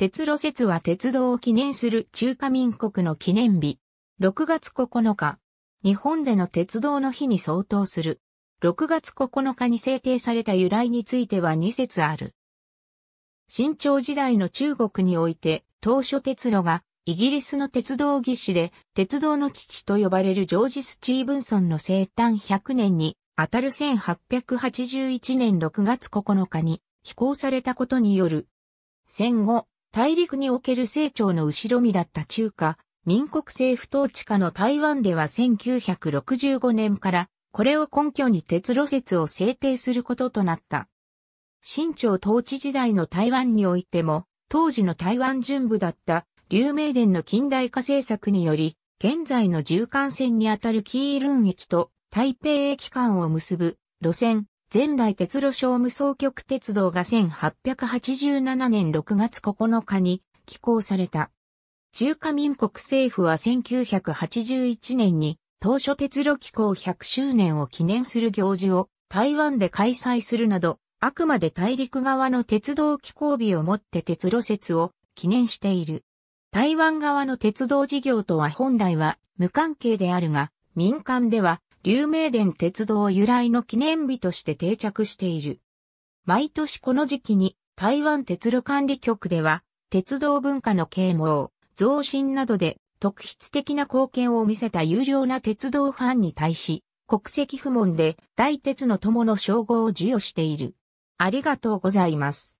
鉄路節は鉄道を記念する中華民国の記念日。6月9日、日本での鉄道の日に相当する。6月9日に制定された由来については2節ある。新朝時代の中国において、当初鉄路がイギリスの鉄道技師で、鉄道の父と呼ばれるジョージ・スチーブンソンの生誕100年に、あたる1881年6月9日に、寄港されたことによる。戦後、大陸における成長の後ろ身だった中華、民国政府統治下の台湾では1965年から、これを根拠に鉄路説を制定することとなった。清朝統治時代の台湾においても、当時の台湾準部だった、劉明伝の近代化政策により、現在の縦貫線にあたるキールン駅と台北駅間を結ぶ路線、前来鉄路省務総局鉄道が1887年6月9日に寄港された。中華民国政府は1981年に当初鉄路機構100周年を記念する行事を台湾で開催するなど、あくまで大陸側の鉄道機構日をもって鉄路説を記念している。台湾側の鉄道事業とは本来は無関係であるが、民間では竜明殿鉄道由来の記念日として定着している。毎年この時期に台湾鉄路管理局では、鉄道文化の啓蒙、増進などで特筆的な貢献を見せた有料な鉄道ファンに対し、国籍不問で大鉄の友の称号を授与している。ありがとうございます。